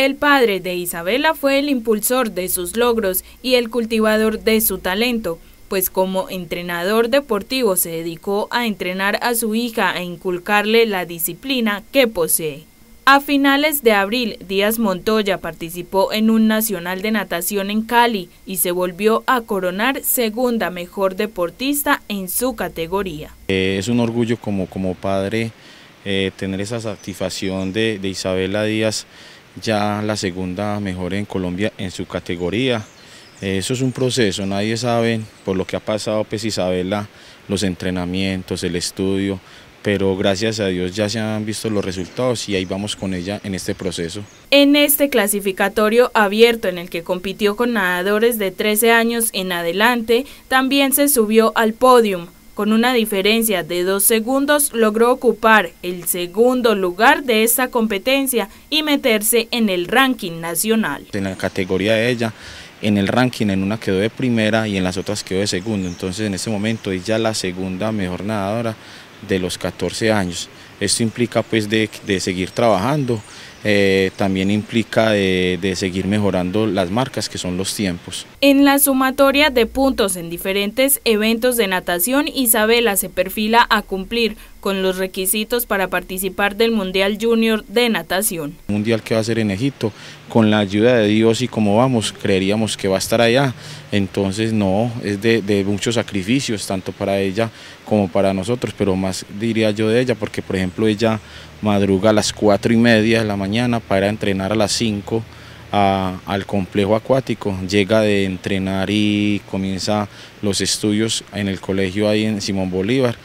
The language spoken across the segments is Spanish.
El padre de Isabela fue el impulsor de sus logros y el cultivador de su talento, pues como entrenador deportivo se dedicó a entrenar a su hija e inculcarle la disciplina que posee. A finales de abril, Díaz Montoya participó en un nacional de natación en Cali y se volvió a coronar segunda mejor deportista en su categoría. Eh, es un orgullo como, como padre eh, tener esa satisfacción de, de Isabela Díaz ya la segunda mejor en Colombia en su categoría. Eh, eso es un proceso, nadie sabe por lo que ha pasado pues Isabela, los entrenamientos, el estudio, pero gracias a Dios ya se han visto los resultados y ahí vamos con ella en este proceso. En este clasificatorio abierto en el que compitió con nadadores de 13 años en adelante, también se subió al podium con una diferencia de dos segundos logró ocupar el segundo lugar de esta competencia y meterse en el ranking nacional. En la categoría de ella, en el ranking en una quedó de primera y en las otras quedó de segundo. Entonces en ese momento es la segunda mejor nadadora de los 14 años. Esto implica pues de, seguir trabajando, eh, también implica de, seguir mejorando las marcas que son los tiempos. En la sumatoria de puntos en diferentes eventos de natación, Isabela se perfila a cumplir con los requisitos para participar del Mundial Junior de Natación. Mundial que va a ser en Egipto, con la ayuda de Dios y como vamos, creeríamos que va a estar allá, entonces no, es de muchos sacrificios, tanto para ella como para nosotros, pero más diría yo de ella, porque por ejemplo, ejemplo, ella madruga a las 4 y media de la mañana para entrenar a las 5 al complejo acuático. Llega de entrenar y comienza los estudios en el colegio ahí en Simón Bolívar.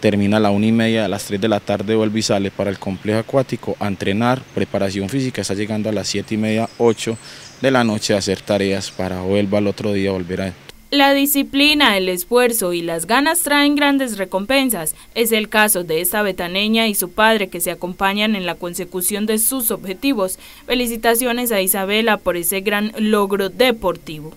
Termina a las 1 y media, a las 3 de la tarde vuelve y sale para el complejo acuático a entrenar, preparación física. Está llegando a las 7 y media, 8 de la noche a hacer tareas para vuelva al otro día volver a la disciplina, el esfuerzo y las ganas traen grandes recompensas. Es el caso de esta betaneña y su padre que se acompañan en la consecución de sus objetivos. Felicitaciones a Isabela por ese gran logro deportivo.